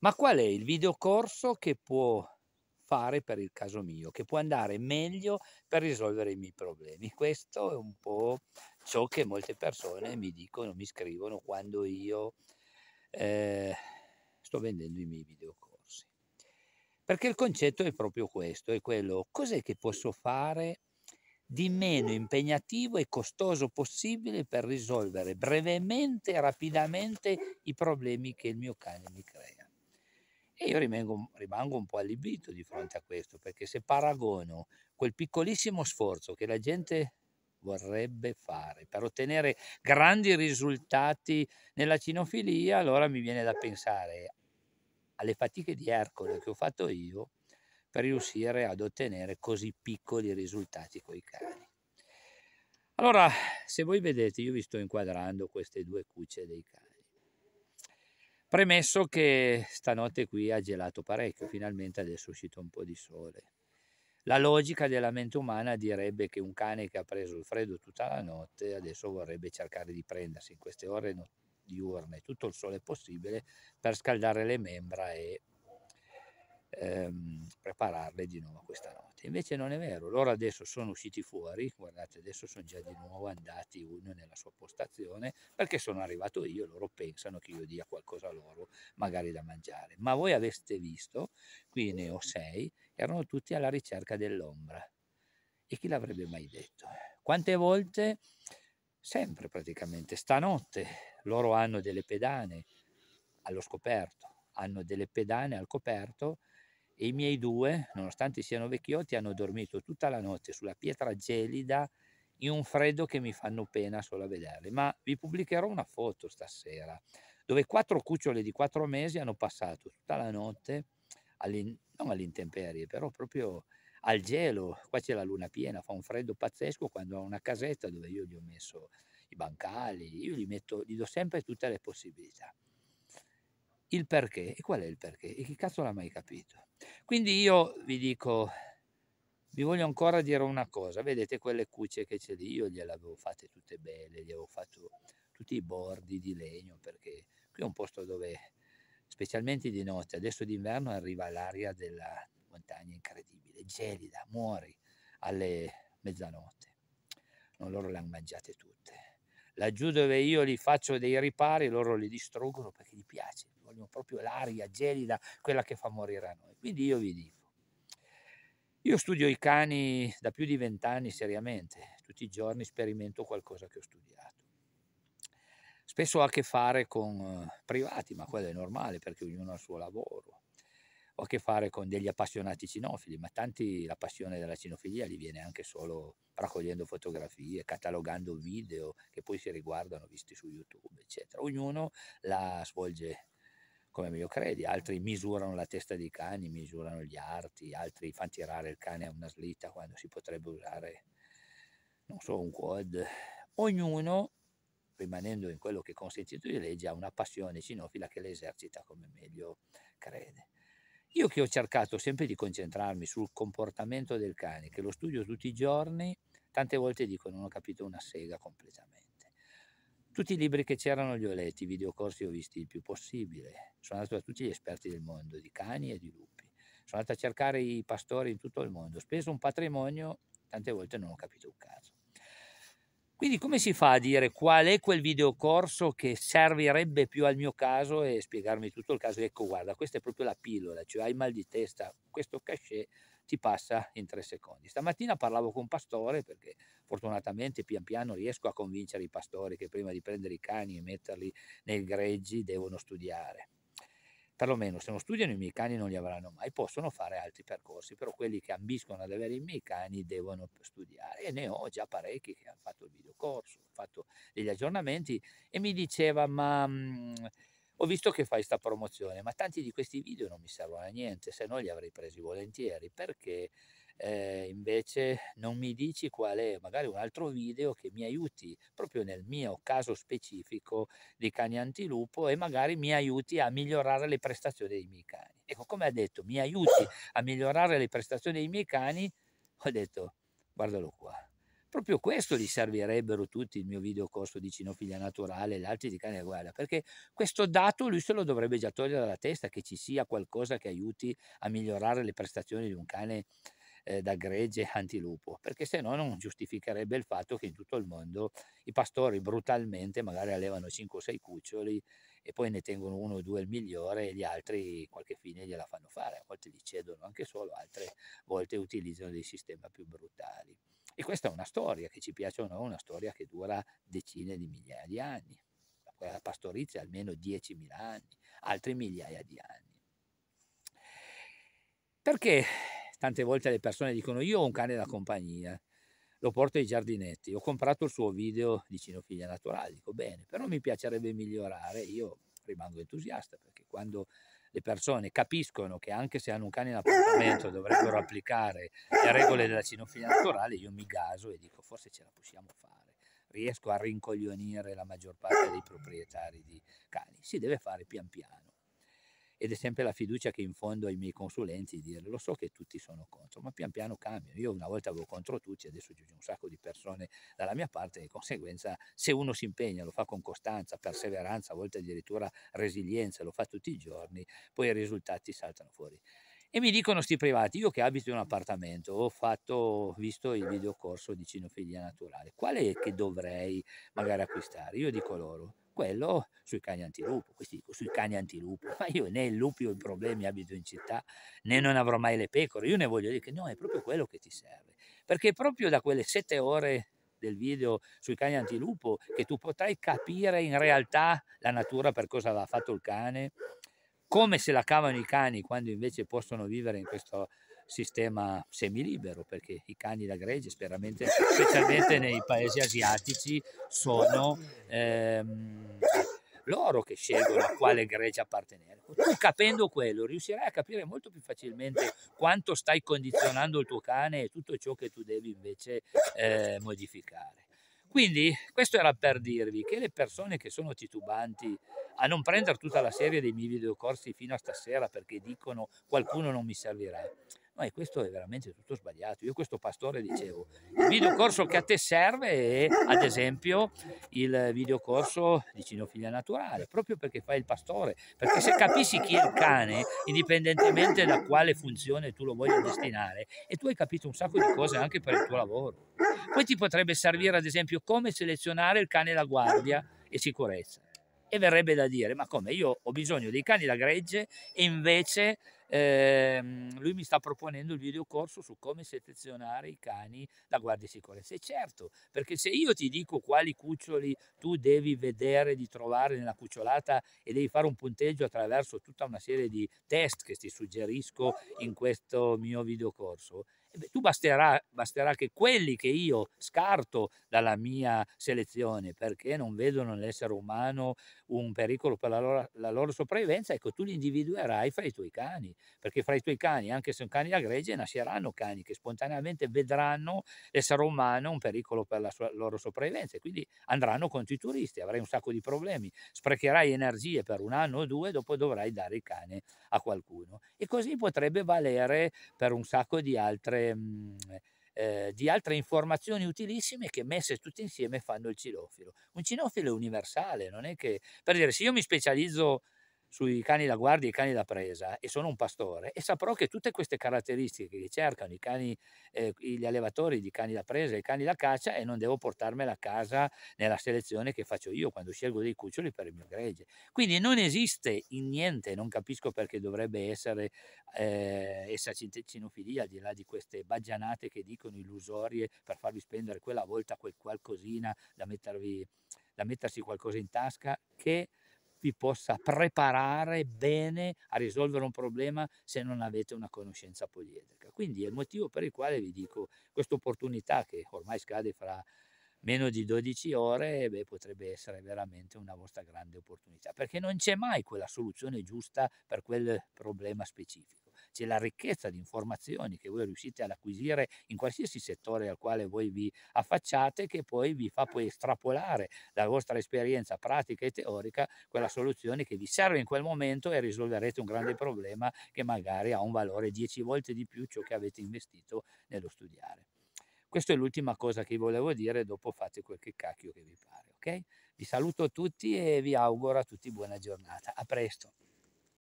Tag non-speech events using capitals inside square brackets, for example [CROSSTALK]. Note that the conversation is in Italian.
Ma qual è il videocorso che può fare per il caso mio, che può andare meglio per risolvere i miei problemi? Questo è un po' ciò che molte persone mi dicono, mi scrivono quando io eh, sto vendendo i miei videocorsi. Perché il concetto è proprio questo, è quello cos'è che posso fare di meno impegnativo e costoso possibile per risolvere brevemente e rapidamente i problemi che il mio cane mi crea. E io rimango, rimango, un po' allibito di fronte a questo, perché se paragono quel piccolissimo sforzo che la gente vorrebbe fare per ottenere grandi risultati nella cinofilia, allora mi viene da pensare alle fatiche di Ercole che ho fatto io per riuscire ad ottenere così piccoli risultati con i cani. Allora, se voi vedete, io vi sto inquadrando queste due cucce dei cani Premesso che stanotte qui ha gelato parecchio, finalmente adesso è uscito un po' di sole. La logica della mente umana direbbe che un cane che ha preso il freddo tutta la notte adesso vorrebbe cercare di prendersi in queste ore diurne tutto il sole possibile per scaldare le membra e ehm, prepararle di nuovo questa notte. Invece non è vero, loro adesso sono usciti fuori, guardate adesso sono già di nuovo andati uno nella sua postazione perché sono arrivato io, loro pensano che io dia qualcosa loro, magari da mangiare. Ma voi aveste visto, qui ne ho sei, erano tutti alla ricerca dell'ombra. E chi l'avrebbe mai detto? Quante volte, sempre praticamente, stanotte, loro hanno delle pedane allo scoperto, hanno delle pedane al coperto e i miei due, nonostante siano vecchiotti, hanno dormito tutta la notte sulla pietra gelida in un freddo che mi fanno pena solo a vederli. Ma vi pubblicherò una foto stasera dove quattro cucciole di quattro mesi hanno passato tutta la notte, all'in... non all'intemperie, però proprio al gelo. Qua c'è la luna piena, fa un freddo pazzesco quando ho una casetta dove io gli ho messo i bancali, io gli, metto, gli do sempre tutte le possibilità il perché. E qual è il perché? E chi cazzo l'ha mai capito? Quindi io vi dico, vi voglio ancora dire una cosa. Vedete quelle cucce che c'è lì? Io gliele avevo fatte tutte belle, gli avevo fatto tutti i bordi di legno, perché qui è un posto dove, specialmente di notte, adesso d'inverno arriva l'aria della montagna incredibile, gelida, muori alle mezzanotte. Non loro le hanno mangiate tutte. Laggiù dove io li faccio dei ripari, loro li distruggono perché gli piace inverno, proprio l'aria gelida, quella che fa morire a noi. Quindi io vi dico, io studio i cani da più di vent'anni seriamente, tutti i giorni sperimento qualcosa che ho studiato. Spesso ho a che fare con eh, privati, ma quello è normale perché ognuno ha il suo lavoro. Ho a che fare con degli appassionati cinofili, ma tanti la passione della cinofilia li viene anche solo raccogliendo fotografie, catalogando video che poi si riguardano visti su YouTube, eccetera. Ognuno la svolge come meglio credi, altri misurano la testa dei cani, misurano gli arti, altri fanno tirare il cane a una slitta quando si potrebbe usare, non so, un quad. Ognuno, rimanendo in quello che è consentito di legge, ha una passione cinofila che le esercita come meglio crede. Io che ho cercato sempre di concentrarmi sul comportamento del cane, che lo studio tutti i giorni, tante volte dico non ho capito una sega completamente. Tutti i libri che c'erano li ho letti, i videocorsi li ho visti il più possibile. Sono andato da tutti gli esperti del mondo, di cani e di lupi. Sono andato a cercare i pastori in tutto il mondo. Ho speso un patrimonio, tante volte non ho capito un caso. Quindi come si fa a dire qual è quel videocorso che servirebbe più al mio caso e spiegarmi tutto il caso? Ecco, guarda, questa è proprio la pillola, cioè hai mal di testa, questo cachet ti passa in tre secondi. Stamattina parlavo con un pastore perché Fortunatamente pian piano riesco a convincere i pastori che prima di prendere i cani e metterli nei greggi devono studiare. Perlomeno se non studiano i miei cani non li avranno mai, possono fare altri percorsi, però quelli che ambiscono ad avere i miei cani devono studiare e ne ho già parecchi che hanno fatto il videocorso, hanno fatto degli aggiornamenti e mi diceva ma... Mh, mm, ho visto che fai questa promozione, ma tanti di questi video non mi servono a niente, se no li avrei presi volentieri, perché eh, invece non mi dici qual è magari un altro video che mi aiuti proprio nel mio caso specifico di cani antilupo e magari mi aiuti a migliorare le prestazioni dei miei cani. Ecco, come ha detto, mi aiuti a migliorare le prestazioni dei miei cani, ho detto, guardalo qua. Proprio questo gli servirebbero tutti il mio video corso di cinofilia naturale e gli altri di cane guarda, perché questo dato lui se lo dovrebbe già togliere dalla testa che ci sia qualcosa che aiuti a migliorare le prestazioni di un cane eh, da gregge antilupo, perché se no non giustificherebbe il fatto che in tutto il mondo i pastori brutalmente magari allevano 5 o 6 cuccioli e poi ne tengono uno o due il migliore e gli altri qualche fine gliela fanno fare, a volte li cedono anche solo, altre volte utilizzano dei sistemi più brutali. E questa è una storia che ci piace o no, una storia che dura decine di migliaia di anni. La pastorizia almeno 10.000 anni, altri migliaia di anni. Perché Tante volte le persone dicono io ho un cane da compagnia, lo porto ai giardinetti, ho comprato il suo video di Cinofilia Naturale, dico bene, però mi piacerebbe migliorare, io rimango entusiasta perché quando le persone capiscono che anche se hanno un cane in appartamento dovrebbero applicare le regole della cinofilia naturale, io mi gaso e dico forse ce la possiamo fare. Riesco a rincoglionire la maggior parte dei proprietari di cani. Si deve fare pian piano ed è sempre la fiducia che infondo ai miei consulenti di dire lo so che tutti sono contro, ma pian piano cambio. Io una volta avevo contro tutti, adesso c'è un sacco di persone dalla mia parte, di conseguenza se uno si impegna, lo fa con costanza, perseveranza, a volte addirittura resilienza, lo fa tutti i giorni, poi i risultati saltano fuori. E mi dicono sti privati, io che abito in un appartamento, ho, fatto, visto il videocorso di cinofilia naturale, qual è che dovrei magari acquistare? Io dico loro, quello sui cani antilupo, questi dico sui cani antilupo, [LAUGHS] ma io né il lupi ho i problemi, abito in città, né non avrò mai le pecore, io ne voglio dire che no, è proprio quello che ti serve, perché è proprio da quelle sette ore del video sui cani antilupo che tu potrai capire in realtà la natura per cosa l'ha fatto il cane, come se la cavano i cani quando invece possono vivere in questo sistema semilibero perché i cani da gregge specialmente nei paesi asiatici sono ehm, loro che scelgono a quale gregge appartenere. Tu capendo quello riuscirai a capire molto più facilmente quanto stai condizionando il tuo cane e tutto ciò che tu devi invece eh, modificare. Quindi questo era per dirvi che le persone che sono titubanti a non prendere tutta la serie dei miei videocorsi fino a stasera perché dicono qualcuno non mi servirà, ma questo è veramente tutto sbagliato. Io questo pastore dicevo, il videocorso che a te serve è ad esempio il videocorso di cinofilia naturale, proprio perché fai il pastore, perché se capisci chi è il cane, indipendentemente da quale funzione tu lo voglia destinare, e tu hai capito un sacco di cose anche per il tuo lavoro. Poi ti potrebbe servire ad esempio come selezionare il cane da guardia e sicurezza e verrebbe da dire, ma come? Io ho bisogno dei cani da gregge e invece ehm, lui mi sta proponendo il videocorso su come selezionare i cani da guardia sicurezza. E certo, perché se io ti dico quali cuccioli tu devi vedere di trovare nella cucciolata e devi fare un punteggio attraverso tutta una serie di test che ti suggerisco in questo mio videocorso, tu basterà, basterà che quelli che io scarto dalla mia selezione perché non vedono nell'essere umano un pericolo per la loro, la loro sopravvivenza, ecco tu li individuerai fra i tuoi cani, perché fra i tuoi cani, anche se sono cani da gregge, nasceranno cani che spontaneamente vedranno l'essere umano un pericolo per la sua, loro sopravvivenza e quindi andranno contro i turisti, avrai un sacco di problemi, sprecherai energie per un anno o due, dopo dovrai dare il cane a qualcuno. E così potrebbe valere per un sacco di altre Ehm, eh, di altre informazioni utilissime che messe tutte insieme fanno il cinofilo. Un cinofilo è universale, non è che... Per dire, se io mi specializzo sui cani da guardia e i cani da presa e sono un pastore e saprò che tutte queste caratteristiche che cercano i cani, eh, gli allevatori di cani da presa e i cani da caccia e non devo portarmela a casa nella selezione che faccio io quando scelgo dei cuccioli per il mio gregge. Quindi non esiste in niente, non capisco perché dovrebbe essere eh, esserci cenofilia al di là di queste baggianate che dicono illusorie per farvi spendere quella volta quel qualcosina da, mettervi, da mettersi qualcosa in tasca che vi possa preparare bene a risolvere un problema se non avete una conoscenza poliedrica. Quindi è il motivo per il quale vi dico questa opportunità che ormai scade fra meno di 12 ore beh, potrebbe essere veramente una vostra grande opportunità perché non c'è mai quella soluzione giusta per quel problema specifico c'è la ricchezza di informazioni che voi riuscite ad acquisire in qualsiasi settore al quale voi vi affacciate che poi vi fa poi estrapolare dalla vostra esperienza pratica e teorica quella soluzione che vi serve in quel momento e risolverete un grande problema che magari ha un valore 10 volte di più ciò che avete investito nello studiare. Questa è l'ultima cosa che volevo dire, dopo fate quel che cacchio che vi pare, ok? Vi saluto tutti e vi auguro a tutti buona giornata. A presto.